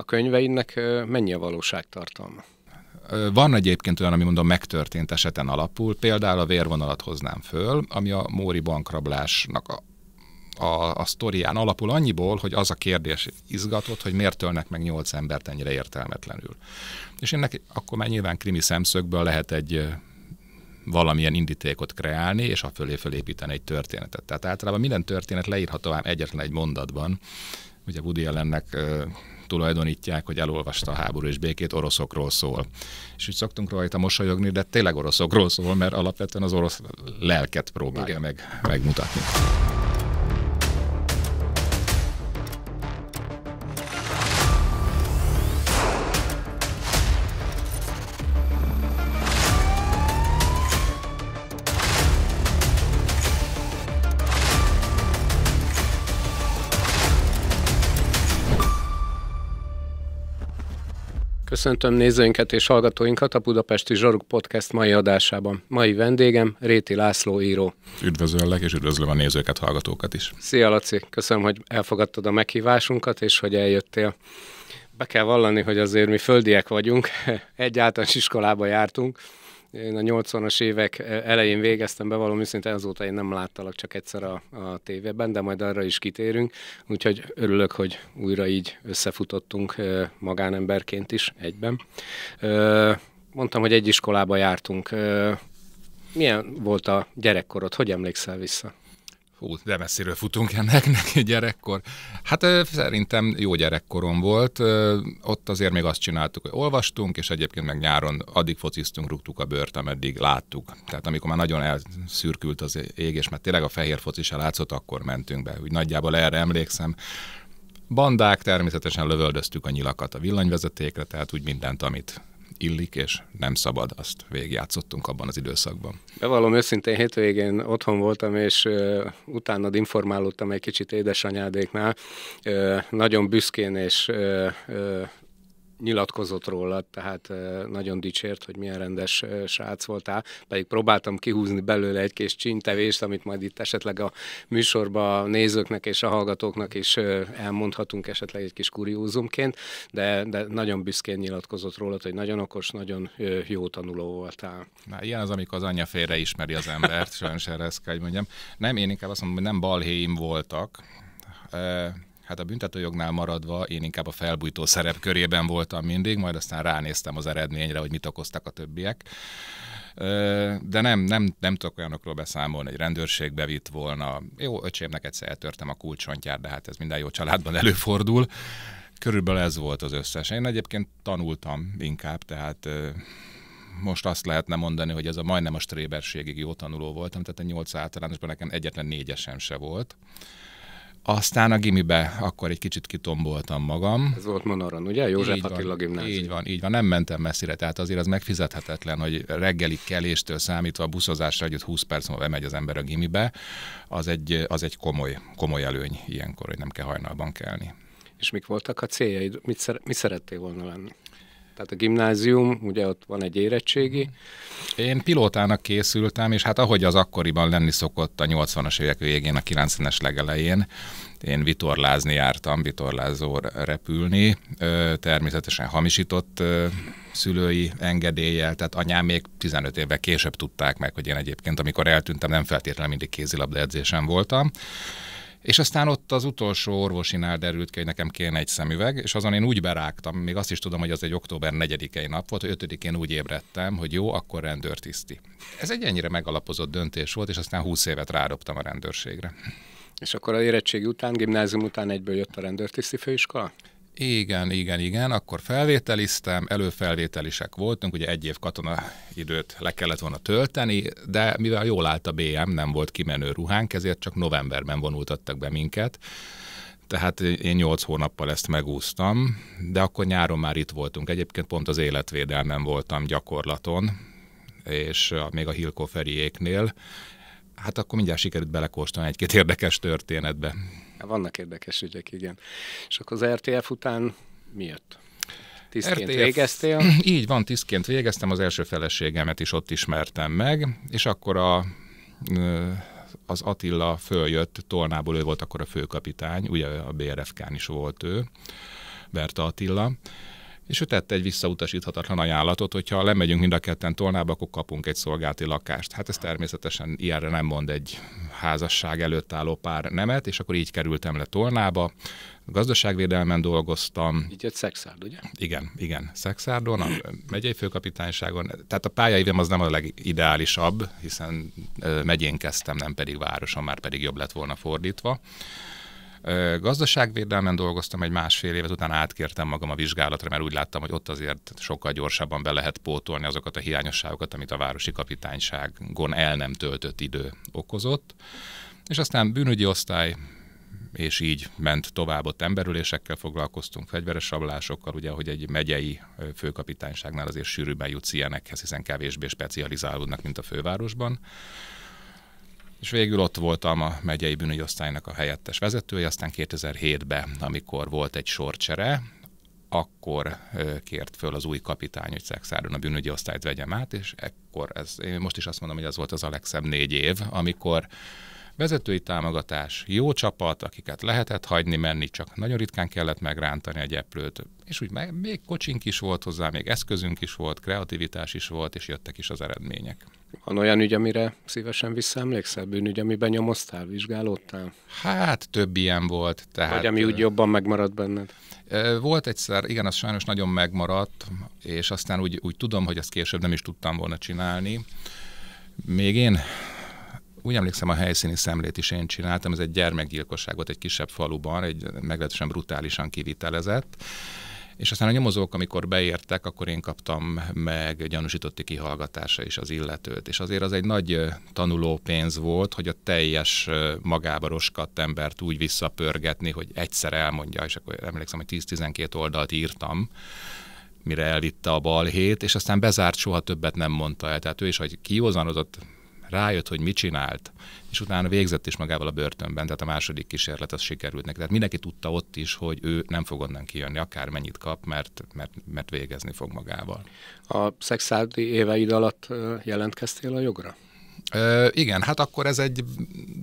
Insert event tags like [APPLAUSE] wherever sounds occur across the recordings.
a könyveinek mennyi a valóságtartalma? Van egyébként olyan, ami mondom megtörtént eseten alapul, például a vérvonalat hoznám föl, ami a Móri bankrablásnak a a, a sztorián alapul annyiból, hogy az a kérdés izgatott, hogy miért tölnek meg nyolc embert ennyire értelmetlenül. És ennek akkor már nyilván krimi szemszögből lehet egy valamilyen indítékot kreálni, és a fölé fölépíteni egy történetet. Tehát általában minden történet leírható ám egyetlen egy mondatban. Ugye Woody Allennek tulajdonítják, hogy elolvasta a háború és békét, oroszokról szól. És úgy szoktunk rajta mosolyogni, de tényleg oroszokról szól, mert alapvetően az orosz lelket próbálja meg, megmutatni. Köszöntöm nézőinket és hallgatóinkat a Budapesti Zsaruk Podcast mai adásában. Mai vendégem Réti László író. Üdvözöllek, és üdvözlöm a nézőket, hallgatókat is. Szia Laci, köszönöm, hogy elfogadtad a meghívásunkat, és hogy eljöttél. Be kell vallani, hogy azért mi földiek vagyunk, [LAUGHS] egy általános iskolába jártunk, én a 80-as évek e- elején végeztem be, valami szinte azóta én nem láttalak csak egyszer a, a tévében, de majd arra is kitérünk. Úgyhogy örülök, hogy újra így összefutottunk e, magánemberként is egyben. E, mondtam, hogy egy iskolába jártunk. Milyen volt a gyerekkorod? Hogy emlékszel vissza? Hú, de messziről futunk ennek [LAUGHS] neki gyerekkor. Hát szerintem jó gyerekkorom volt. Ott azért még azt csináltuk, hogy olvastunk, és egyébként meg nyáron addig fociztunk, rúgtuk a bört, ameddig láttuk. Tehát amikor már nagyon elszürkült az ég, és mert tényleg a fehér foci se látszott, akkor mentünk be. Úgy nagyjából erre emlékszem. Bandák, természetesen lövöldöztük a nyilakat a villanyvezetékre, tehát úgy mindent, amit illik, és nem szabad, azt végigjátszottunk abban az időszakban. Bevallom őszintén, hétvégén otthon voltam, és uh, utána informálódtam egy kicsit édesanyádéknál. Uh, nagyon büszkén és uh, uh, nyilatkozott róla, tehát nagyon dicsért, hogy milyen rendes srác voltál, pedig próbáltam kihúzni belőle egy kis csintevést, amit majd itt esetleg a műsorba a nézőknek és a hallgatóknak is elmondhatunk esetleg egy kis kuriózumként, de, de nagyon büszkén nyilatkozott róla, hogy nagyon okos, nagyon jó tanuló voltál. Na, ilyen az, amikor az anyja félre ismeri az embert, sajnos erre ezt kell, hogy mondjam. Nem, én inkább azt mondom, hogy nem balhéim voltak, Hát a büntetőjognál maradva én inkább a felbújtó szerep körében voltam mindig, majd aztán ránéztem az eredményre, hogy mit okoztak a többiek. De nem, nem, nem tudok olyanokról beszámolni, hogy rendőrség bevitt volna. Jó, öcsémnek egyszer eltörtem a kulcsontját, de hát ez minden jó családban előfordul. Körülbelül ez volt az összes. Én egyébként tanultam inkább, tehát most azt lehetne mondani, hogy ez a majdnem a stréberségig jó tanuló voltam, tehát a nyolc általánosban nekem egyetlen négyesem se volt. Aztán a gimibe akkor egy kicsit kitomboltam magam. Ez volt Manaran, ugye? József így Attila gimnázium. Így van, így van, nem mentem messzire, tehát azért az megfizethetetlen, hogy reggeli keléstől számítva a buszozásra együtt 20 perc múlva megy az ember a gimibe, az egy, az egy komoly, komoly előny ilyenkor, hogy nem kell hajnalban kelni. És mik voltak a céljaid? Mit, szer- mit szerettél volna lenni? tehát a gimnázium, ugye ott van egy érettségi. Én pilótának készültem, és hát ahogy az akkoriban lenni szokott a 80-as évek végén, a 90-es legelején, én vitorlázni jártam, vitorlázó repülni, természetesen hamisított szülői engedéllyel, tehát anyám még 15 évvel később tudták meg, hogy én egyébként, amikor eltűntem, nem feltétlenül mindig kézilabda edzésen voltam. És aztán ott az utolsó orvosinál derült ki, hogy nekem kéne egy szemüveg, és azon én úgy berágtam, még azt is tudom, hogy az egy október 4-i nap volt, hogy 5-én úgy ébredtem, hogy jó, akkor rendőrtiszti. Ez egy ennyire megalapozott döntés volt, és aztán 20 évet rádobtam a rendőrségre. És akkor a érettség után, gimnázium után egyből jött a rendőrtiszti főiskola? Igen, igen, igen, akkor felvételiztem, előfelvételisek voltunk, ugye egy év katona időt le kellett volna tölteni, de mivel jól állt a BM, nem volt kimenő ruhánk, ezért csak novemberben vonultattak be minket, tehát én nyolc hónappal ezt megúsztam, de akkor nyáron már itt voltunk. Egyébként pont az életvédelmen voltam gyakorlaton, és még a Hilko hát akkor mindjárt sikerült belekóstolni egy-két érdekes történetbe. Vannak érdekes ügyek, igen. És akkor az RTF után mi jött? Tisztként RTF, végeztél? [CLEARS THROAT] Így van, tisztként végeztem, az első feleségemet is ott ismertem meg, és akkor a az Attila följött, Tolnából ő volt akkor a főkapitány, ugye a BRFK-n is volt ő, Berta Attila, és ő tette egy visszautasíthatatlan ajánlatot, hogyha lemegyünk mind a ketten tolnába, akkor kapunk egy szolgálti lakást. Hát ez természetesen ilyenre nem mond egy házasság előtt álló pár nemet, és akkor így kerültem le tolnába, gazdaságvédelmen dolgoztam. Így jött Szexárd, ugye? Igen, igen, Szexárdon, a megyei főkapitányságon. Tehát a pályaévem az nem a legideálisabb, hiszen megyén kezdtem, nem pedig városon, már pedig jobb lett volna fordítva. Gazdaságvédelmen dolgoztam egy másfél évet, utána átkértem magam a vizsgálatra, mert úgy láttam, hogy ott azért sokkal gyorsabban be lehet pótolni azokat a hiányosságokat, amit a városi kapitányságon el nem töltött idő okozott. És aztán bűnügyi osztály, és így ment tovább, ott emberülésekkel foglalkoztunk, fegyveres rablásokkal, ugye, hogy egy megyei főkapitányságnál azért sűrűbben jutsz ilyenekhez, hiszen kevésbé specializálódnak, mint a fővárosban és végül ott voltam a megyei osztálynak a helyettes vezetője, aztán 2007-ben, amikor volt egy sorcsere, akkor kért föl az új kapitány, hogy Szexáron a bűnügyi osztályt vegyem át, és ekkor ez, én most is azt mondom, hogy az volt az a legszebb négy év, amikor Vezetői támogatás, jó csapat, akiket lehetett hagyni menni, csak nagyon ritkán kellett megrántani egy eplőt. És úgy meg, még kocsink is volt hozzá, még eszközünk is volt, kreativitás is volt, és jöttek is az eredmények. Van olyan ügy, amire szívesen visszaemlékszel? Bűnügy, amiben nyomoztál, vizsgálódtál? Hát több ilyen volt. Tehát, Vagy ami úgy jobban megmaradt benned? Volt egyszer, igen, az sajnos nagyon megmaradt, és aztán úgy, úgy tudom, hogy azt később nem is tudtam volna csinálni. Még én úgy emlékszem, a helyszíni szemlét is én csináltam, ez egy gyermekgyilkosságot egy kisebb faluban, egy meglehetősen brutálisan kivitelezett, és aztán a nyomozók, amikor beértek, akkor én kaptam meg gyanúsítotti kihallgatása is az illetőt. És azért az egy nagy tanulópénz volt, hogy a teljes magába roskadt embert úgy visszapörgetni, hogy egyszer elmondja, és akkor emlékszem, hogy 10-12 oldalt írtam, mire elvitte a balhét, és aztán bezárt, soha többet nem mondta el. Tehát ő is, hogy kihozanodott, rájött, hogy mit csinált, és utána végzett is magával a börtönben, tehát a második kísérlet az sikerült neki. Tehát mindenki tudta ott is, hogy ő nem fog onnan kijönni, akár mennyit kap, mert, mert, mert végezni fog magával. A szexádi éveid alatt jelentkeztél a jogra? Ö, igen, hát akkor ez egy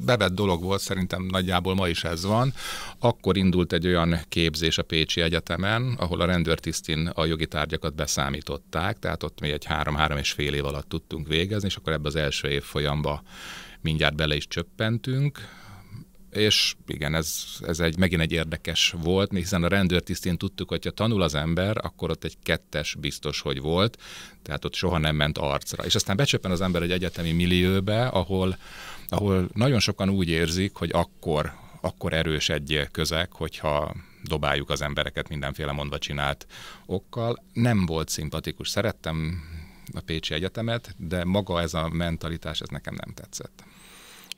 bevett dolog volt, szerintem nagyjából ma is ez van. Akkor indult egy olyan képzés a Pécsi Egyetemen, ahol a rendőrtisztin a jogi tárgyakat beszámították, tehát ott mi egy három-három és fél év alatt tudtunk végezni, és akkor ebbe az első év folyamba mindjárt bele is csöppentünk és igen, ez, ez egy, megint egy érdekes volt, hiszen a rendőrtisztén tudtuk, hogy ha tanul az ember, akkor ott egy kettes biztos, hogy volt, tehát ott soha nem ment arcra. És aztán becsöppen az ember egy egyetemi millióbe, ahol, ahol nagyon sokan úgy érzik, hogy akkor, akkor erős egy közeg, hogyha dobáljuk az embereket mindenféle mondva csinált okkal. Nem volt szimpatikus, szerettem a Pécsi Egyetemet, de maga ez a mentalitás, ez nekem nem tetszett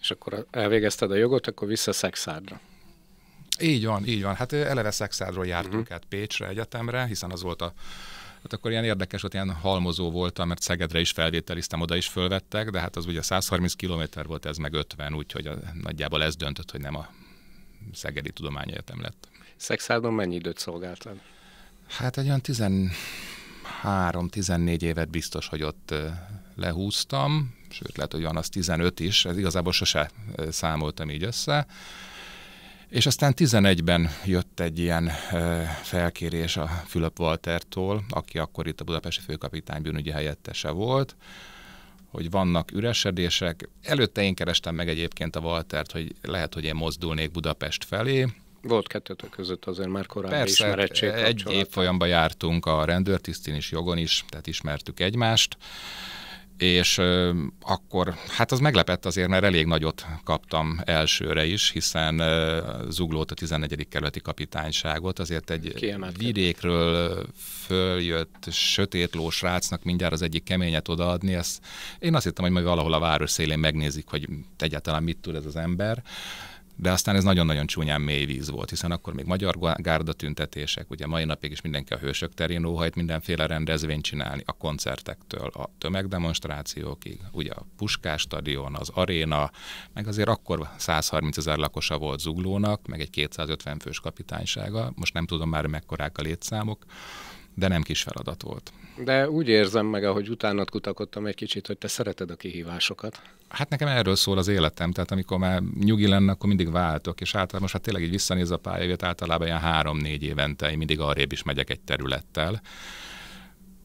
és akkor elvégezted a jogot, akkor vissza Szexárdra. Így van, így van. Hát eleve Szexárdról jártunk uh-huh. át Pécsre egyetemre, hiszen az volt a Hát akkor ilyen érdekes, ott ilyen halmozó voltam, mert Szegedre is felvételiztem, oda is fölvettek, de hát az ugye 130 km volt, ez meg 50, úgyhogy a, nagyjából ez döntött, hogy nem a Szegedi egyetem lett. Szexárdon mennyi időt szolgáltál? Hát egy olyan 13-14 évet biztos, hogy ott lehúztam, sőt lehet, hogy van az 15 is, ez igazából sose számoltam így össze. És aztán 11-ben jött egy ilyen ö, felkérés a Fülöp Waltertól, aki akkor itt a Budapesti Főkapitány bűnügyi helyettese volt, hogy vannak üresedések. Előtte én kerestem meg egyébként a Waltert, hogy lehet, hogy én mozdulnék Budapest felé. Volt kettőtök között azért már korábbi Persze, ismerettség egy évfolyamban jártunk a rendőrtisztin is, jogon is, tehát ismertük egymást és akkor, hát az meglepett azért, mert elég nagyot kaptam elsőre is, hiszen zuglót a 14. kerületi kapitányságot, azért egy Kiemelkedő. vidékről följött sötétló srácnak mindjárt az egyik keményet odaadni, ezt én azt hittem, hogy majd valahol a város szélén megnézik, hogy egyáltalán mit tud ez az ember de aztán ez nagyon-nagyon csúnyán mély víz volt, hiszen akkor még magyar gárda tüntetések, ugye mai napig is mindenki a hősök terén óhajt mindenféle rendezvényt csinálni, a koncertektől a tömegdemonstrációkig, ugye a Puskás stadion, az aréna, meg azért akkor 130 ezer lakosa volt Zuglónak, meg egy 250 fős kapitánysága, most nem tudom már mekkorák a létszámok, de nem kis feladat volt. De úgy érzem meg, ahogy utána kutakodtam egy kicsit, hogy te szereted a kihívásokat. Hát nekem erről szól az életem, tehát amikor már nyugi lenne, akkor mindig váltok, és általában most hát tényleg így visszanéz a pályáját, általában ilyen három-négy évente, én mindig arrébb is megyek egy területtel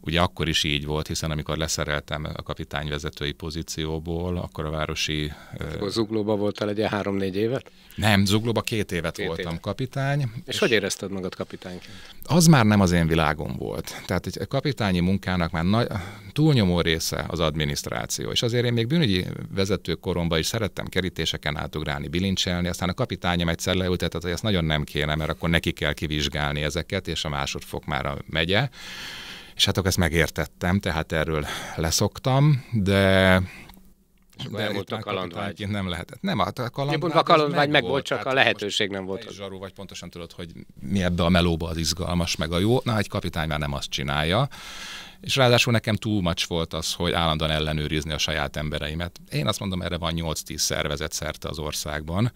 Ugye akkor is így volt, hiszen amikor leszereltem a kapitány vezetői pozícióból, akkor a városi... Akkor akkor Zuglóba voltál egy három-négy évet? Nem, Zuglóba két évet két voltam éve. kapitány. És, és hogy érezted magad kapitányként? Az már nem az én világom volt. Tehát egy kapitányi munkának már nagy, túlnyomó része az adminisztráció. És azért én még bűnügyi vezető koromban is szerettem kerítéseken átugrálni, bilincselni, aztán a kapitányom egyszer leültetett, hogy ezt nagyon nem kéne, mert akkor neki kell kivizsgálni ezeket, és a másodfok már a megye és hát akkor ezt megértettem, tehát erről leszoktam, de de volt a kalandvágy. Nem lehetett. Nem, hát a kalandvágy, a kalandvágy meg, volt, csak a lehetőség nem volt. Az. zsarú vagy pontosan tudod, hogy mi ebbe a melóba az izgalmas, meg a jó. Na, egy kapitány már nem azt csinálja. És ráadásul nekem túl much volt az, hogy állandóan ellenőrizni a saját embereimet. Én azt mondom, erre van 8-10 szervezet szerte az országban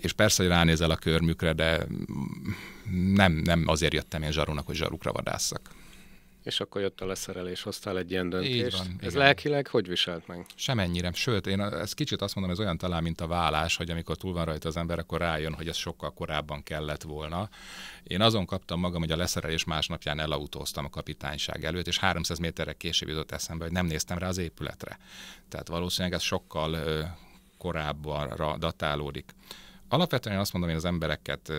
és persze, hogy ránézel a körmükre, de nem, nem azért jöttem én zsarúnak, hogy zsarukra vadásszak. És akkor jött a leszerelés, hoztál egy ilyen döntést. Így van, ez igen. lelkileg hogy viselt meg? Semennyire. Sőt, én ezt kicsit azt mondom, ez olyan talán, mint a vállás, hogy amikor túl van rajta az ember, akkor rájön, hogy ez sokkal korábban kellett volna. Én azon kaptam magam, hogy a leszerelés másnapján elautóztam a kapitányság előtt, és 300 méterre később jutott eszembe, hogy nem néztem rá az épületre. Tehát valószínűleg ez sokkal korábban datálódik. Alapvetően azt mondom, én az embereket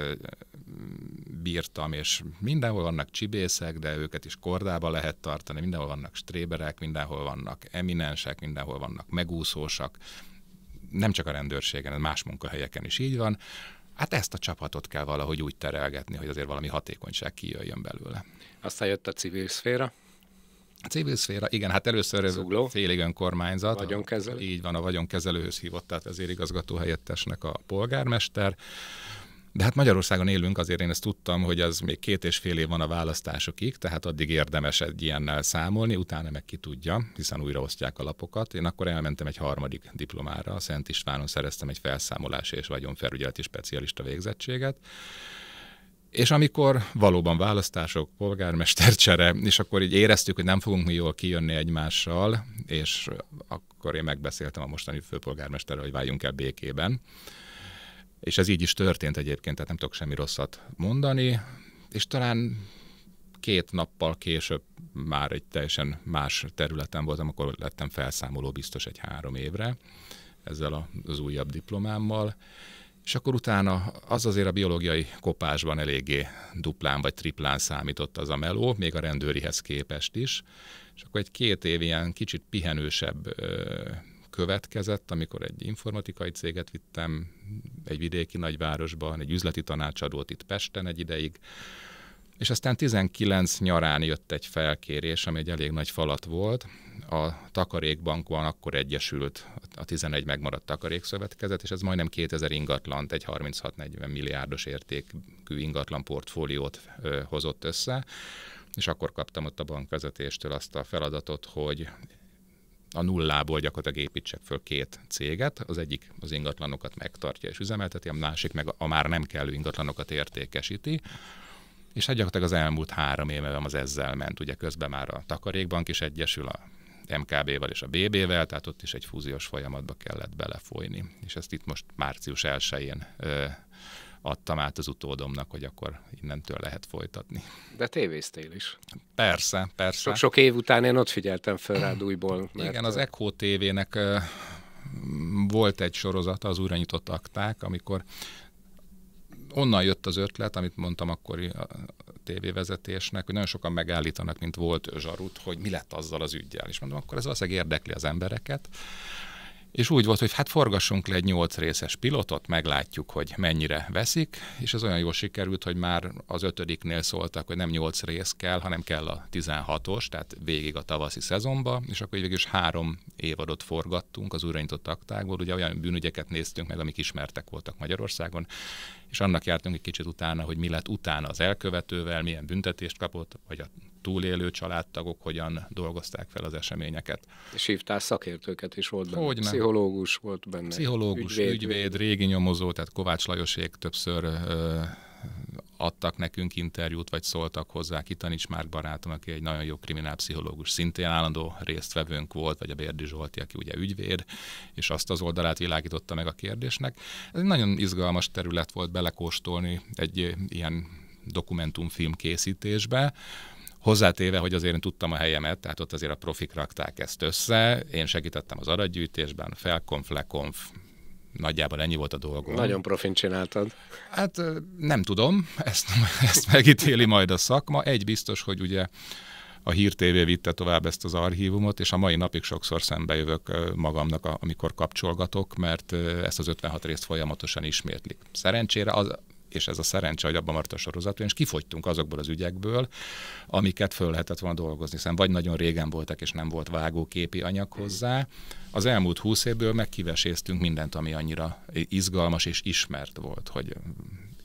bírtam, és mindenhol vannak csibészek, de őket is kordába lehet tartani, mindenhol vannak stréberek, mindenhol vannak eminensek, mindenhol vannak megúszósak, nem csak a rendőrségen, más munkahelyeken is így van. Hát ezt a csapatot kell valahogy úgy terelgetni, hogy azért valami hatékonyság kijöjjön belőle. Aztán jött a civil szféra. Civil szféra, igen, hát először Zugló. félig önkormányzat. Vagyonkezelő. Így van, a vagyonkezelőhöz hívott, tehát igazgató helyettesnek a polgármester. De hát Magyarországon élünk, azért én ezt tudtam, hogy az még két és fél év van a választásokig, tehát addig érdemes egy ilyennel számolni, utána meg ki tudja, hiszen újraosztják a lapokat. Én akkor elmentem egy harmadik diplomára, a Szent Istvánon szereztem egy felszámolási és vagyonfelügyeleti specialista végzettséget, és amikor valóban választások, polgármestercsere, és akkor így éreztük, hogy nem fogunk mi jól kijönni egymással, és akkor én megbeszéltem a mostani főpolgármesterrel, hogy váljunk el békében. És ez így is történt egyébként, tehát nem tudok semmi rosszat mondani, és talán két nappal később már egy teljesen más területen voltam, akkor lettem felszámoló biztos egy három évre ezzel az újabb diplomámmal, és akkor utána az azért a biológiai kopásban eléggé duplán vagy triplán számított az a meló, még a rendőrihez képest is, és akkor egy két év ilyen kicsit pihenősebb következett, amikor egy informatikai céget vittem egy vidéki nagyvárosban, egy üzleti tanácsadót itt Pesten egy ideig, és aztán 19 nyarán jött egy felkérés, ami egy elég nagy falat volt. A Takarékbankban akkor egyesült a 11 megmaradt takarékszövetkezet, és ez majdnem 2000 ingatlant, egy 36-40 milliárdos értékű ingatlan portfóliót ö, hozott össze, és akkor kaptam ott a bankvezetéstől azt a feladatot, hogy a nullából gyakorlatilag építsek föl két céget, az egyik az ingatlanokat megtartja és üzemelteti, a másik meg a már nem kellő ingatlanokat értékesíti, és hát gyakorlatilag az elmúlt három évem az ezzel ment, ugye közben már a Takarékbank is egyesül a MKB-vel és a BB-vel, tehát ott is egy fúziós folyamatba kellett belefolyni. És ezt itt most március 1-én adtam át az utódomnak, hogy akkor innentől lehet folytatni. De tévéztél is. Persze, persze. Sok, sok év után én ott figyeltem fel rád újból. Mert... Igen, az Echo TV-nek volt egy sorozata, az újra nyitott akták, amikor onnan jött az ötlet, amit mondtam akkori a tévévezetésnek, hogy nagyon sokan megállítanak, mint volt Zsarut, hogy mi lett azzal az ügyjel. És mondom, akkor ez valószínűleg érdekli az embereket, és úgy volt, hogy hát forgassunk le egy nyolc részes pilotot, meglátjuk, hogy mennyire veszik, és ez olyan jól sikerült, hogy már az ötödiknél szóltak, hogy nem nyolc rész kell, hanem kell a 16-os, tehát végig a tavaszi szezonba, és akkor végül is három évadot forgattunk az újraintott aktákból, ugye olyan bűnügyeket néztünk meg, amik ismertek voltak Magyarországon, és annak jártunk egy kicsit utána, hogy mi lett utána az elkövetővel, milyen büntetést kapott, vagy a túlélő családtagok hogyan dolgozták fel az eseményeket. És hívtál szakértőket is volt benne? Hogy Pszichológus volt benne? Pszichológus, ügyvéd, ügyvéd régi nyomozó, tehát Kovács Lajosék többször ö, adtak nekünk interjút, vagy szóltak hozzá, Kitanics Márk barátom, aki egy nagyon jó kriminálpszichológus, szintén állandó résztvevőnk volt, vagy a Bérdi Zsolti, aki ugye ügyvéd, és azt az oldalát világította meg a kérdésnek. Ez egy nagyon izgalmas terület volt belekóstolni egy ilyen dokumentumfilm készítésbe, Hozzátéve, hogy azért én tudtam a helyemet, tehát ott azért a profik rakták ezt össze, én segítettem az aratgyűjtésben, Felkonf, Lekonf, nagyjából ennyi volt a dolgom. Nagyon profin csináltad. Hát nem tudom, ezt, ezt megítéli majd a szakma. Egy biztos, hogy ugye a Hír TV vitte tovább ezt az archívumot, és a mai napig sokszor jövök magamnak, amikor kapcsolgatok, mert ezt az 56 részt folyamatosan ismétlik. Szerencsére az, és ez a szerencse, hogy abban maradt a sorozat, és kifogytunk azokból az ügyekből, amiket föl lehetett volna dolgozni, hiszen szóval vagy nagyon régen voltak, és nem volt vágóképi anyag hozzá, az elmúlt húsz évből megkiveséztünk mindent, ami annyira izgalmas és ismert volt, hogy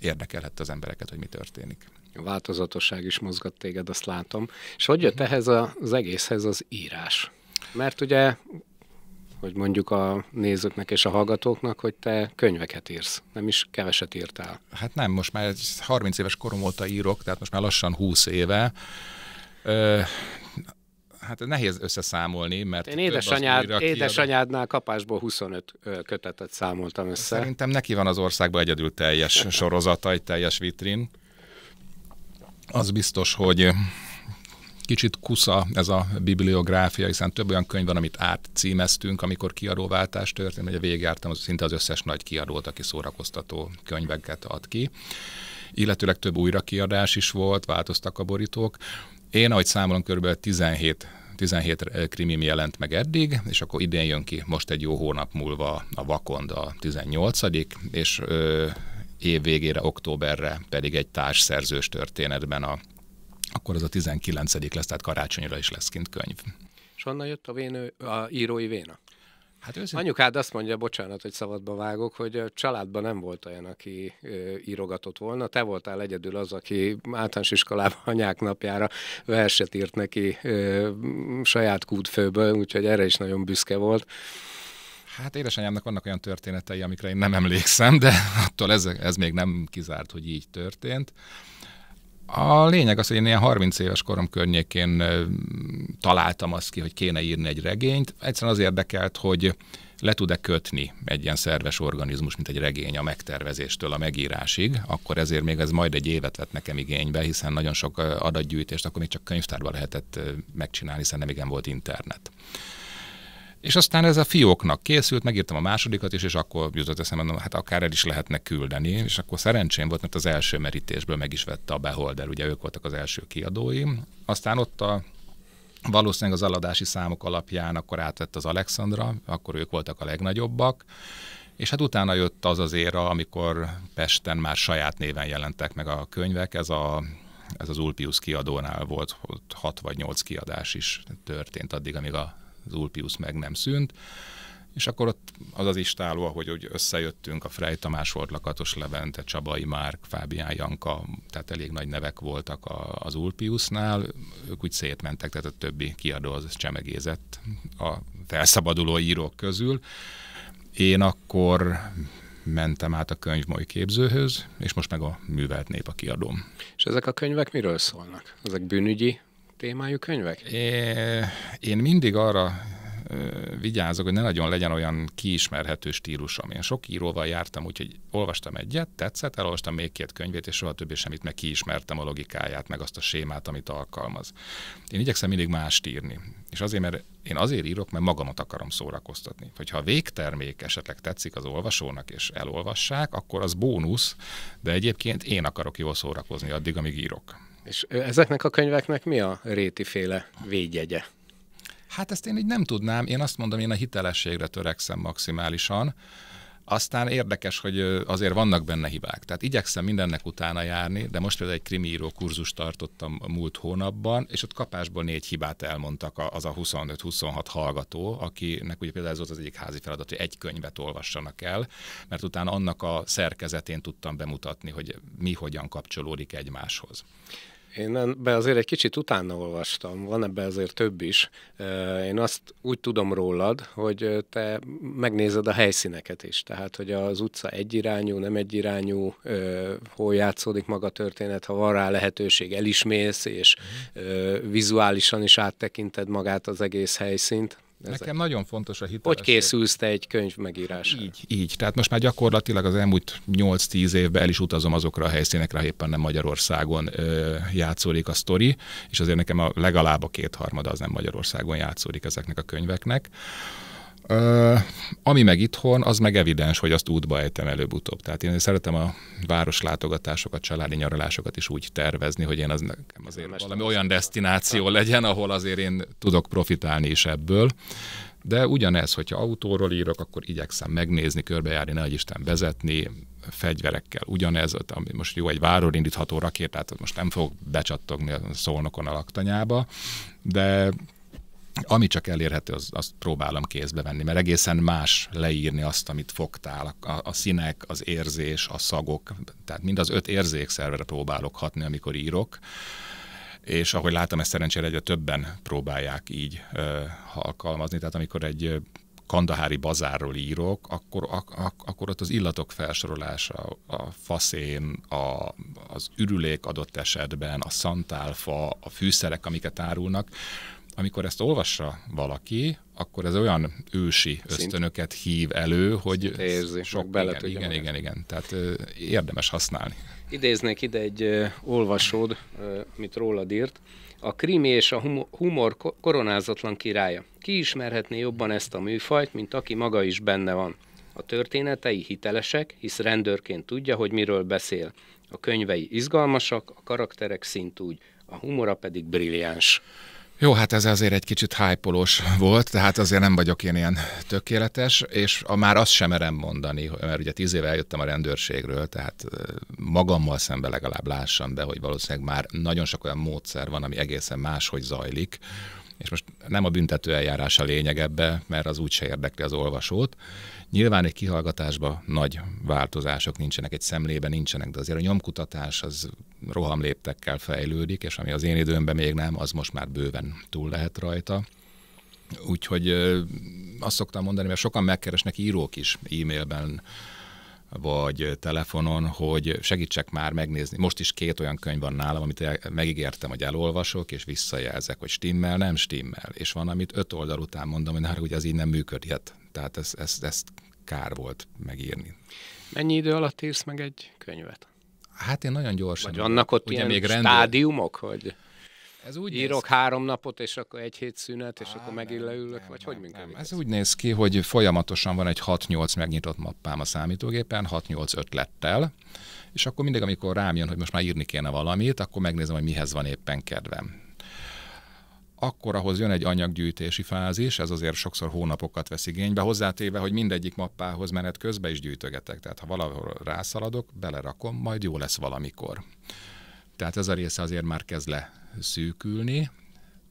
érdekelhet az embereket, hogy mi történik. A változatosság is mozgat téged, azt látom. És hogy jött mhm. ehhez az egészhez az írás? Mert ugye hogy mondjuk a nézőknek és a hallgatóknak, hogy te könyveket írsz, nem is keveset írtál. Hát nem, most már 30 éves korom óta írok, tehát most már lassan 20 éve. Ö, hát nehéz összeszámolni, mert... Én édesanyád, édesanyádnál kapásból 25 kötetet számoltam össze. Szerintem neki van az országban egyedül teljes sorozata, egy teljes vitrin. Az biztos, hogy Kicsit kusza ez a bibliográfia, hiszen több olyan könyv van, amit átcímeztünk, amikor kiadóváltás történt, ugye végigjártam az, szinte az összes nagy kiadót, aki szórakoztató könyveket ad ki illetőleg több újrakiadás is volt, változtak a borítók. Én, ahogy számolom, kb. 17 17 krimi jelent meg eddig, és akkor idén jön ki most egy jó hónap múlva a Vakond a 18 és ö, év végére, októberre pedig egy társszerzős történetben a akkor az a 19 lesz, tehát karácsonyra is lesz kint könyv. És honnan jött a, vénő, a írói véna? Hát őszint... Anyukád azt mondja, bocsánat, hogy szabadba vágok, hogy a családban nem volt olyan, aki írogatott volna. Te voltál egyedül az, aki általános iskolában [LAUGHS] anyák napjára verset írt neki ö, saját kútfőből, úgyhogy erre is nagyon büszke volt. Hát édesanyámnak vannak olyan történetei, amikre én nem emlékszem, de [LAUGHS] attól ez, ez még nem kizárt, hogy így történt. A lényeg az, hogy én ilyen 30 éves korom környékén találtam azt ki, hogy kéne írni egy regényt. Egyszerűen az érdekelt, hogy le tud-e kötni egy ilyen szerves organizmus, mint egy regény a megtervezéstől a megírásig, akkor ezért még ez majd egy évet vett nekem igénybe, hiszen nagyon sok adatgyűjtést akkor még csak könyvtárban lehetett megcsinálni, hiszen nem igen volt internet. És aztán ez a fióknak készült, megírtam a másodikat is, és akkor jutott eszembe, mondom, hát akár el is lehetne küldeni, és akkor szerencsém volt, mert az első merítésből meg is vette a Beholder, ugye ők voltak az első kiadóim. Aztán ott a valószínűleg az aladási számok alapján akkor átvett az Alexandra, akkor ők voltak a legnagyobbak, és hát utána jött az az éra, amikor Pesten már saját néven jelentek meg a könyvek, ez a ez az Ulpius kiadónál volt, ott 6 vagy 8 kiadás is történt addig, amíg a az Ulpius meg nem szűnt, és akkor ott az az istáló, ahogy úgy összejöttünk, a Frey Tamás volt, Lakatos Levente, Csabai Márk, Fábián Janka, tehát elég nagy nevek voltak a, az Ulpiusnál, ők úgy szétmentek, tehát a többi kiadó az csemegézett a felszabaduló írók közül. Én akkor mentem át a könyvmoly képzőhöz, és most meg a művelt nép a kiadóm. És ezek a könyvek miről szólnak? Ezek bűnügyi témájú könyvek? É, én mindig arra vigyázok, hogy ne nagyon legyen olyan kiismerhető stílusom. Én sok íróval jártam, úgyhogy olvastam egyet, tetszett, elolvastam még két könyvét, és soha többé semmit meg kiismertem a logikáját, meg azt a sémát, amit alkalmaz. Én igyekszem mindig mást írni. És azért, mert én azért írok, mert magamat akarom szórakoztatni. Hogyha a végtermék esetleg tetszik az olvasónak, és elolvassák, akkor az bónusz, de egyébként én akarok jól szórakozni addig, amíg írok. És ezeknek a könyveknek mi a rétiféle védjegye? Hát ezt én így nem tudnám, én azt mondom, én a hitelességre törekszem maximálisan, aztán érdekes, hogy azért vannak benne hibák. Tehát igyekszem mindennek utána járni, de most például egy krimiíró kurzust tartottam múlt hónapban, és ott kapásból négy hibát elmondtak az a 25-26 hallgató, akinek ugye például ez volt az egyik házi feladat, hogy egy könyvet olvassanak el, mert utána annak a szerkezetén tudtam bemutatni, hogy mi hogyan kapcsolódik egymáshoz. Én ebbe azért egy kicsit utána olvastam, van ebbe azért több is. Én azt úgy tudom rólad, hogy te megnézed a helyszíneket is, tehát hogy az utca egyirányú, nem egyirányú, hol játszódik maga a történet, ha van rá lehetőség, elismész, és mhm. vizuálisan is áttekinted magát az egész helyszínt. Ezek. Nekem nagyon fontos a hitelesség. Hogy készülsz te egy könyv megírására? Így, így. Tehát most már gyakorlatilag az elmúlt 8-10 évben el is utazom azokra a helyszínekre, ha éppen nem Magyarországon ö, játszódik a sztori, és azért nekem a legalább a kétharmada az nem Magyarországon játszódik ezeknek a könyveknek. Ö, ami meg itthon, az meg evidens, hogy azt útba ejtem előbb-utóbb. Tehát én szeretem a városlátogatásokat, családi nyaralásokat is úgy tervezni, hogy én az nekem azért valami olyan destináció legyen, ahol azért én tudok profitálni is ebből. De ugyanez, hogyha autóról írok, akkor igyekszem megnézni, körbejárni, nagy Isten vezetni, fegyverekkel ugyanez, ami most jó, egy váról indítható rakétát, most nem fog becsattogni a szolnokon a laktanyába, de ami csak elérhető, az, azt próbálom kézbe venni, mert egészen más leírni azt, amit fogtál, a, a színek, az érzés, a szagok, tehát mind az öt érzékszervere próbálok hatni, amikor írok, és ahogy látom, ezt szerencsére egyre többen próbálják így ö, alkalmazni, tehát amikor egy kandahári bazárról írok, akkor, ak, ak, akkor ott az illatok felsorolása, a faszén, a, az ürülék adott esetben, a szantálfa, a fűszerek, amiket árulnak, amikor ezt olvassa valaki, akkor ez olyan ősi ösztönöket hív elő, hogy érzi, sok bele igen, igen, igen, igen, tehát érdemes használni. Idéznék ide egy olvasód, amit rólad írt. A krimi és a humor koronázatlan királya. Ki ismerhetné jobban ezt a műfajt, mint aki maga is benne van? A történetei hitelesek, hisz rendőrként tudja, hogy miről beszél. A könyvei izgalmasak, a karakterek szintúgy, a humora pedig brilliáns. Jó, hát ez azért egy kicsit hájpolós volt, tehát azért nem vagyok én ilyen tökéletes, és a, már azt sem merem mondani, mert ugye tíz éve eljöttem a rendőrségről, tehát magammal szemben legalább lássam be, hogy valószínűleg már nagyon sok olyan módszer van, ami egészen máshogy zajlik, és most nem a büntető eljárás a lényeg ebbe, mert az úgyse érdekli az olvasót. Nyilván egy kihallgatásban nagy változások nincsenek, egy szemlében nincsenek, de azért a nyomkutatás az rohamléptekkel fejlődik, és ami az én időmben még nem, az most már bőven túl lehet rajta. Úgyhogy azt szoktam mondani, mert sokan megkeresnek írók is e-mailben, vagy telefonon, hogy segítsek már megnézni. Most is két olyan könyv van nálam, amit megígértem, hogy elolvasok, és visszajelzek, hogy stimmel, nem stimmel. És van, amit öt oldal után mondom, hogy hát az így nem működhet. Tehát ezt, ezt, ezt kár volt megírni. Mennyi idő alatt írsz meg egy könyvet? Hát én nagyon gyorsan. Vagy vannak ott ugye ilyen még rendőr... stádiumok? Hogy... Ez úgy Írok néz... három napot, és akkor egy hét szünet, és Á, akkor megint leülök, vagy nem, hogy működik? Nem. Ez, ez úgy néz ki, hogy folyamatosan van egy 6-8 megnyitott mappám a számítógépen, 6-8 ötlettel, és akkor mindig, amikor rám jön, hogy most már írni kéne valamit, akkor megnézem, hogy mihez van éppen kedvem akkor ahhoz jön egy anyaggyűjtési fázis, ez azért sokszor hónapokat vesz igénybe, hozzátéve, hogy mindegyik mappához menet közben is gyűjtögetek. Tehát ha valahol rászaladok, belerakom, majd jó lesz valamikor. Tehát ez a része azért már kezd le szűkülni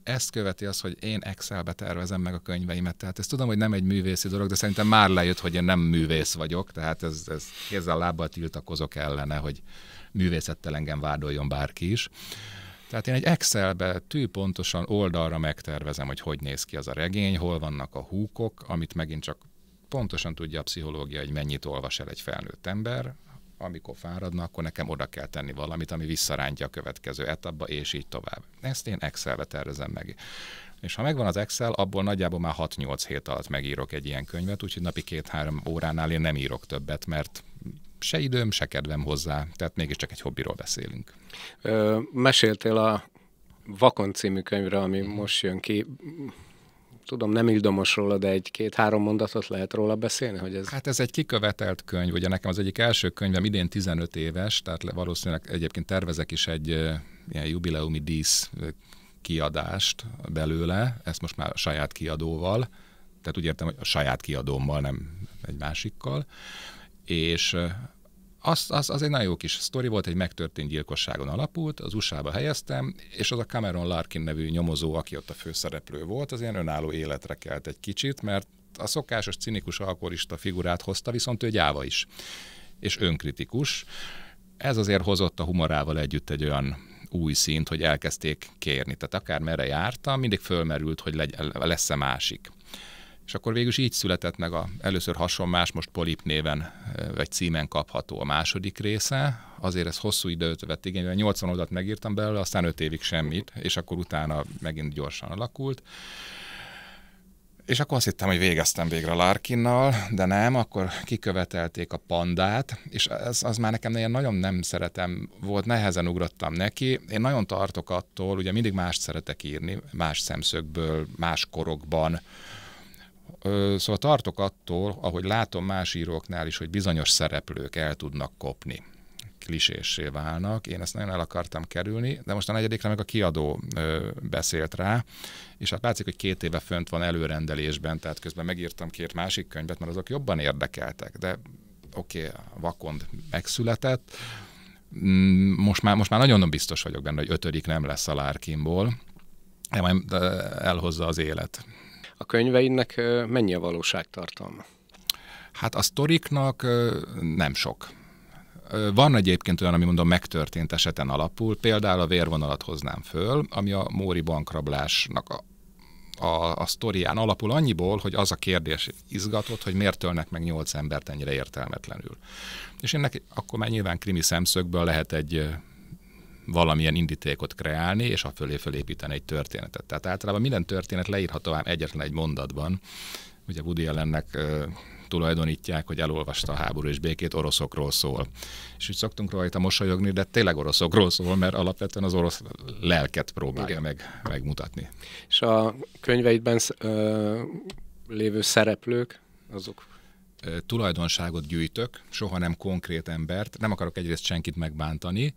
Ezt követi az, hogy én Excelbe tervezem meg a könyveimet. Tehát ezt tudom, hogy nem egy művészi dolog, de szerintem már lejött, hogy én nem művész vagyok. Tehát ez, ez kézzel lábbal tiltakozok ellene, hogy művészettel engem vádoljon bárki is. Tehát én egy Excelbe tűpontosan oldalra megtervezem, hogy hogy néz ki az a regény, hol vannak a húkok, amit megint csak pontosan tudja a pszichológia, hogy mennyit olvas el egy felnőtt ember, amikor fáradna, akkor nekem oda kell tenni valamit, ami visszarántja a következő etapba, és így tovább. Ezt én Excel-re tervezem meg. És ha megvan az Excel, abból nagyjából már 6-8 hét alatt megírok egy ilyen könyvet, úgyhogy napi két-három óránál én nem írok többet, mert se időm, se kedvem hozzá, tehát mégiscsak egy hobbiról beszélünk. Ö, meséltél a Vakon című könyvre, ami mhm. most jön ki tudom, nem ildomos róla, de egy-két-három mondatot lehet róla beszélni? Hogy ez... Hát ez egy kikövetelt könyv, ugye nekem az egyik első könyvem idén 15 éves, tehát valószínűleg egyébként tervezek is egy ilyen jubileumi dísz kiadást belőle, ezt most már a saját kiadóval, tehát úgy értem, hogy a saját kiadómmal, nem egy másikkal, és az, az, az egy nagyon jó kis sztori volt, egy megtörtént gyilkosságon alapult, az USA-ba helyeztem, és az a Cameron Larkin nevű nyomozó, aki ott a főszereplő volt, az ilyen önálló életre kelt egy kicsit, mert a szokásos cinikus alkoholista figurát hozta, viszont ő gyáva is, és önkritikus. Ez azért hozott a humorával együtt egy olyan új szint, hogy elkezdték kérni. Tehát akár merre jártam, mindig fölmerült, hogy lesz-e másik. És akkor végül is így született meg a, először hason más most polip néven vagy címen kapható a második része. Azért ez hosszú időt vett igénybe, 80 oldalt megírtam belőle, aztán 5 évig semmit, és akkor utána megint gyorsan alakult. És akkor azt hittem, hogy végeztem végre Larkinnal, de nem, akkor kikövetelték a pandát, és ez az már nekem ilyen nagyon nem szeretem volt, nehezen ugrottam neki. Én nagyon tartok attól, ugye mindig mást szeretek írni, más szemszögből, más korokban, szóval tartok attól, ahogy látom más íróknál is, hogy bizonyos szereplők el tudnak kopni klisésé válnak. Én ezt nagyon el akartam kerülni, de most a negyedikre meg a kiadó ö, beszélt rá, és hát látszik, hogy két éve fönt van előrendelésben, tehát közben megírtam két másik könyvet, mert azok jobban érdekeltek, de oké, okay, vakond megszületett, mm, most már, most már nagyon biztos vagyok benne, hogy ötödik nem lesz a Lárkimból, de majd elhozza az élet a könyveinek mennyi a valóságtartalma? Hát a sztoriknak nem sok. Van egyébként olyan, ami mondom megtörtént eseten alapul, például a vérvonalat hoznám föl, ami a Móri bankrablásnak a a, a sztorián alapul annyiból, hogy az a kérdés izgatott, hogy miért tölnek meg nyolc embert ennyire értelmetlenül. És ennek akkor már nyilván krimi szemszögből lehet egy valamilyen indítékot kreálni, és a fölé fölépíteni egy történetet. Tehát általában minden történet leírható ám egyetlen egy mondatban. Ugye Woody Allennek tulajdonítják, hogy elolvasta a háború és békét, oroszokról szól. És úgy szoktunk rajta mosolyogni, de tényleg oroszokról szól, mert alapvetően az orosz lelket próbálja meg, megmutatni. És a könyveidben ö, lévő szereplők, azok tulajdonságot gyűjtök, soha nem konkrét embert, nem akarok egyrészt senkit megbántani,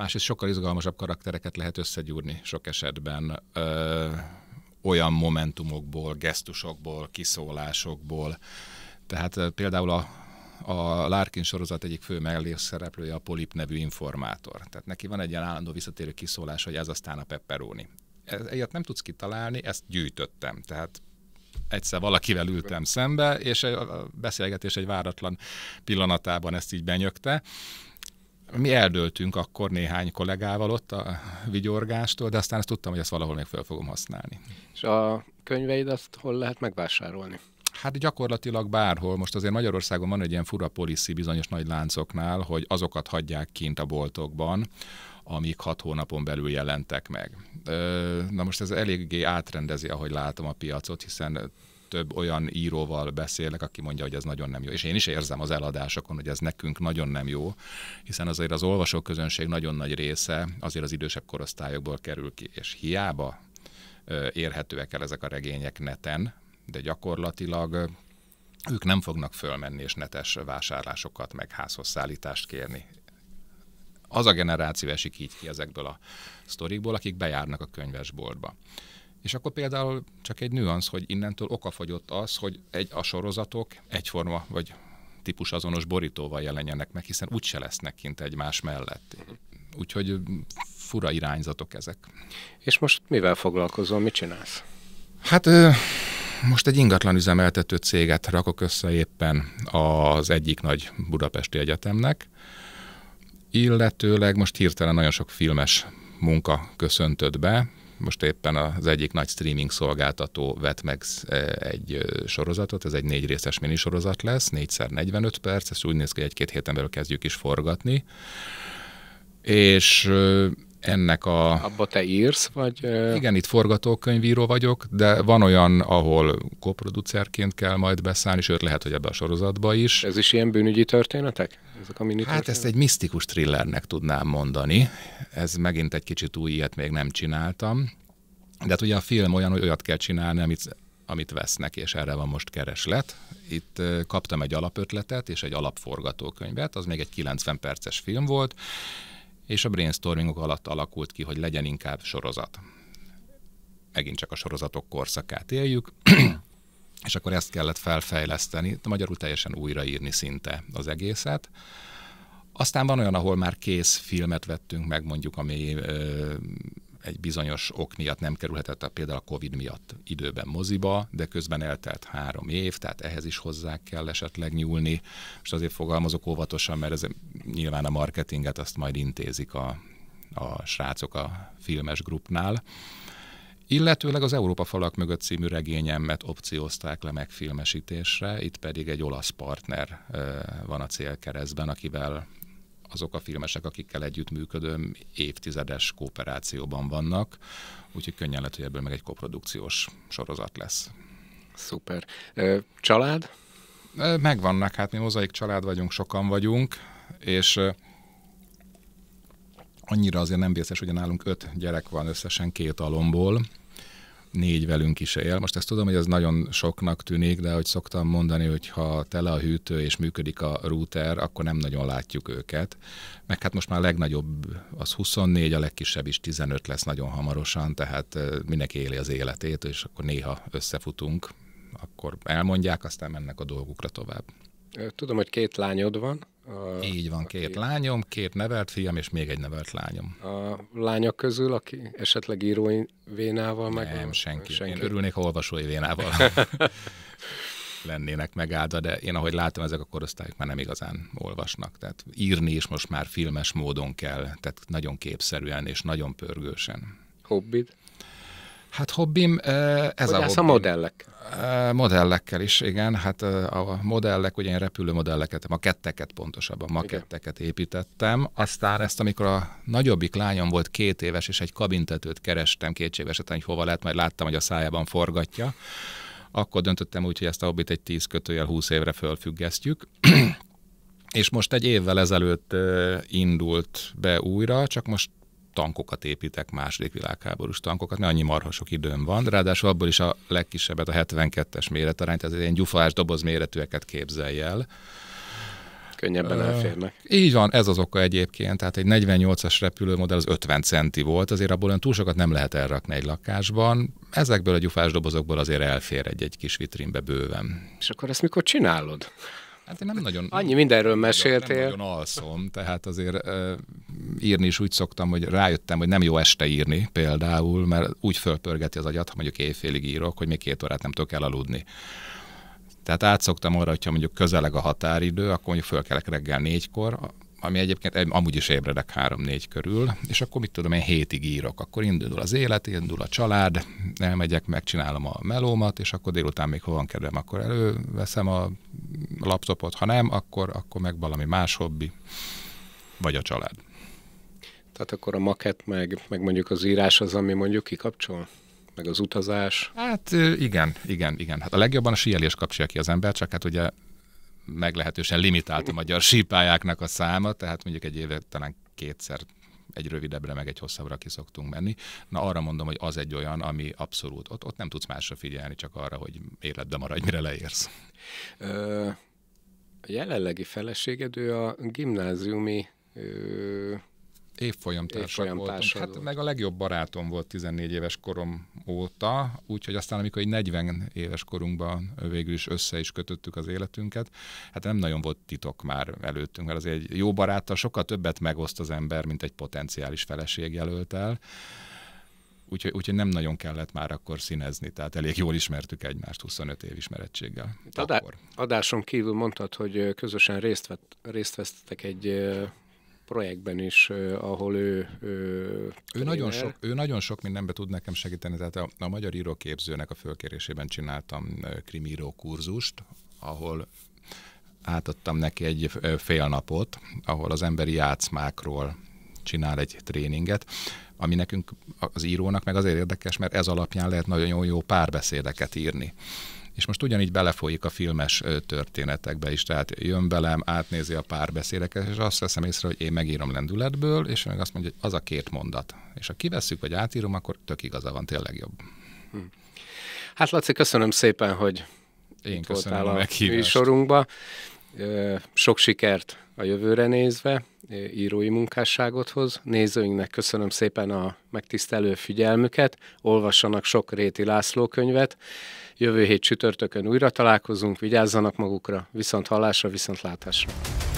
Másrészt sokkal izgalmasabb karaktereket lehet összegyúrni sok esetben ö, olyan momentumokból, gesztusokból, kiszólásokból. Tehát ö, például a a Larkin sorozat egyik fő mellékszereplője a Polip nevű informátor. Tehát neki van egy ilyen állandó visszatérő kiszólás, hogy ez aztán a pepperoni. Egyet nem tudsz kitalálni, ezt gyűjtöttem. Tehát egyszer valakivel ültem szembe, és a beszélgetés egy váratlan pillanatában ezt így benyögte, mi eldöltünk akkor néhány kollégával ott a vigyorgástól, de aztán azt tudtam, hogy ezt valahol még fel fogom használni. És a könyveid azt hol lehet megvásárolni? Hát gyakorlatilag bárhol. Most azért Magyarországon van egy ilyen fura policy bizonyos nagy láncoknál, hogy azokat hagyják kint a boltokban, amik hat hónapon belül jelentek meg. Na most ez eléggé átrendezi, ahogy látom a piacot, hiszen több olyan íróval beszélek, aki mondja, hogy ez nagyon nem jó. És én is érzem az eladásokon, hogy ez nekünk nagyon nem jó, hiszen azért az olvasóközönség nagyon nagy része azért az idősebb korosztályokból kerül ki, és hiába érhetőek el ezek a regények neten, de gyakorlatilag ők nem fognak fölmenni és netes vásárlásokat, meg házhoz szállítást kérni. Az a generáció esik így ki ezekből a sztorikból, akik bejárnak a könyvesboltba. És akkor például csak egy nüansz, hogy innentől okafogyott az, hogy egy a sorozatok egyforma vagy típus azonos borítóval jelenjenek meg, hiszen úgyse lesznek kint egymás mellett. Úgyhogy fura irányzatok ezek. És most mivel foglalkozol, mit csinálsz? Hát most egy ingatlan üzemeltető céget rakok össze éppen az egyik nagy budapesti egyetemnek, illetőleg most hirtelen nagyon sok filmes munka köszöntött be, most éppen az egyik nagy streaming szolgáltató vet meg e, egy sorozatot, ez egy négy részes minisorozat lesz, 4x45 perc, ezt úgy néz ki, hogy egy-két héten belül kezdjük is forgatni, és ennek a... Abba te írsz, vagy... Igen, itt forgatókönyvíró vagyok, de van olyan, ahol koproducerként kell majd beszállni, sőt lehet, hogy ebbe a sorozatba is. Ez is ilyen bűnügyi történetek? Ezek a mini hát ezt egy misztikus thrillernek tudnám mondani. Ez megint egy kicsit új, ilyet még nem csináltam. De hát ugye a film olyan, hogy olyat kell csinálni, amit, amit vesznek, és erre van most kereslet. Itt kaptam egy alapötletet és egy alapforgatókönyvet, az még egy 90 perces film volt, és a brainstormingok alatt alakult ki, hogy legyen inkább sorozat. Megint csak a sorozatok korszakát éljük, [CLEARS THROAT] és akkor ezt kellett felfejleszteni, magyarul teljesen újraírni szinte az egészet. Aztán van olyan, ahol már kész filmet vettünk meg, mondjuk, ami egy bizonyos ok miatt nem kerülhetett a például a Covid miatt időben moziba, de közben eltelt három év, tehát ehhez is hozzá kell esetleg nyúlni. Most azért fogalmazok óvatosan, mert ez nyilván a marketinget azt majd intézik a, a srácok a filmes grupnál. Illetőleg az Európa falak mögött című regényemet opciózták le megfilmesítésre, itt pedig egy olasz partner van a célkeresztben, akivel azok a filmesek, akikkel együtt működöm, évtizedes kooperációban vannak, úgyhogy könnyen lehet, hogy ebből meg egy koprodukciós sorozat lesz. Szuper. Család? Megvannak, hát mi mozaik család vagyunk, sokan vagyunk, és annyira azért nem vészes, hogy nálunk öt gyerek van összesen két alomból, négy velünk is él. Most ezt tudom, hogy ez nagyon soknak tűnik, de hogy szoktam mondani, hogy ha tele a hűtő és működik a router, akkor nem nagyon látjuk őket. Meg hát most már a legnagyobb az 24, a legkisebb is 15 lesz nagyon hamarosan, tehát mindenki éli az életét, és akkor néha összefutunk, akkor elmondják, aztán mennek a dolgukra tovább. Tudom, hogy két lányod van. A, Így van, két aki... lányom, két nevelt fiam, és még egy nevelt lányom. A lányok közül, aki esetleg írói vénával meg? Nem, senki. senki. Én örülnék, ha olvasói vénával [LAUGHS] lennének megáldva, de én ahogy látom, ezek a korosztályok már nem igazán olvasnak. Tehát írni is most már filmes módon kell, tehát nagyon képszerűen és nagyon pörgősen. Hobbit? Hát hobbim ez Hogy a, a modellek. Modellekkel is, igen. Hát a modellek, ugye én modelleket, a ketteket pontosabban, ma ketteket építettem. Aztán ezt, amikor a nagyobbik lányom volt két éves, és egy kabintetőt kerestem kétségbesetlen, hogy hova lehet, majd láttam, hogy a szájában forgatja. Akkor döntöttem úgy, hogy ezt a hobbit egy tíz kötőjel húsz évre fölfüggesztjük. [CLEARS THROAT] és most egy évvel ezelőtt indult be újra, csak most tankokat építek, második világháborús tankokat, mert annyi marhasok időm van, ráadásul abból is a legkisebbet, a 72-es méretarányt, ez ilyen gyufás doboz méretűeket képzelj el. Könnyebben elférnek. Uh, így van, ez az oka egyébként, tehát egy 48-as repülőmodell az 50 centi volt, azért abból olyan túl sokat nem lehet elrakni egy lakásban, ezekből a gyufás dobozokból azért elfér egy-egy kis vitrínbe bőven. És akkor ezt mikor csinálod? Hát én nem nagyon... Annyi mindenről meséltél. Nem nagyon alszom, tehát azért e, írni is úgy szoktam, hogy rájöttem, hogy nem jó este írni például, mert úgy fölpörgeti az agyat, ha mondjuk éjfélig írok, hogy még két órát nem tudok elaludni. Tehát átszoktam arra, hogyha mondjuk közeleg a határidő, akkor mondjuk fölkelek reggel négykor, ami egyébként amúgy is ébredek három-négy körül, és akkor mit tudom én, hétig írok, akkor indul az élet, indul a család, elmegyek, megcsinálom a melómat, és akkor délután még ha van kedvem, akkor előveszem a laptopot, ha nem, akkor, akkor meg valami más hobbi, vagy a család. Tehát akkor a maket, meg, meg mondjuk az írás az, ami mondjuk kikapcsol? meg az utazás. Hát igen, igen, igen. Hát a legjobban a síelés kapcsolja ki az ember, csak hát ugye meglehetősen limitált a magyar sípályáknak a száma, tehát mondjuk egy évet talán kétszer egy rövidebbre, meg egy hosszabbra ki szoktunk menni. Na arra mondom, hogy az egy olyan, ami abszolút, ott, ott nem tudsz másra figyelni, csak arra, hogy életbe maradj, mire leérsz. Ö, a jelenlegi feleséged, ő a gimnáziumi ö, évfolyamtársak Évfolyam voltunk. Hát volt. meg a legjobb barátom volt 14 éves korom óta, úgyhogy aztán amikor egy 40 éves korunkban végül is össze is kötöttük az életünket, hát nem nagyon volt titok már előttünk, mert azért egy jó baráttal sokkal többet megoszt az ember, mint egy potenciális el. Úgyhogy, úgyhogy nem nagyon kellett már akkor színezni, tehát elég jól ismertük egymást 25 év ismerettséggel. Adá- akkor. Adáson kívül mondtad, hogy közösen részt, vett, részt vesztetek egy projektben is, ahol ő... Ő, ő, nagyon sok, ő nagyon sok mindenbe tud nekem segíteni, tehát a, a magyar íróképzőnek a fölkérésében csináltam krimíró kurzust, ahol átadtam neki egy fél napot, ahol az emberi játszmákról csinál egy tréninget, ami nekünk az írónak meg azért érdekes, mert ez alapján lehet nagyon jó, jó párbeszédeket írni és most ugyanígy belefolyik a filmes történetekbe is, tehát jön velem, átnézi a párbeszédeket, és azt veszem észre, hogy én megírom lendületből, és meg azt mondja, hogy az a két mondat. És ha kivesszük, vagy átírom, akkor tök igaza van, tényleg jobb. Hm. Hát Laci, köszönöm szépen, hogy én voltál a, a műsorunkba. Sok sikert a jövőre nézve, írói munkásságothoz. Nézőinknek köszönöm szépen a megtisztelő figyelmüket, olvassanak sok Réti László könyvet, Jövő hét csütörtökön újra találkozunk, vigyázzanak magukra, viszont hallásra, viszont látásra.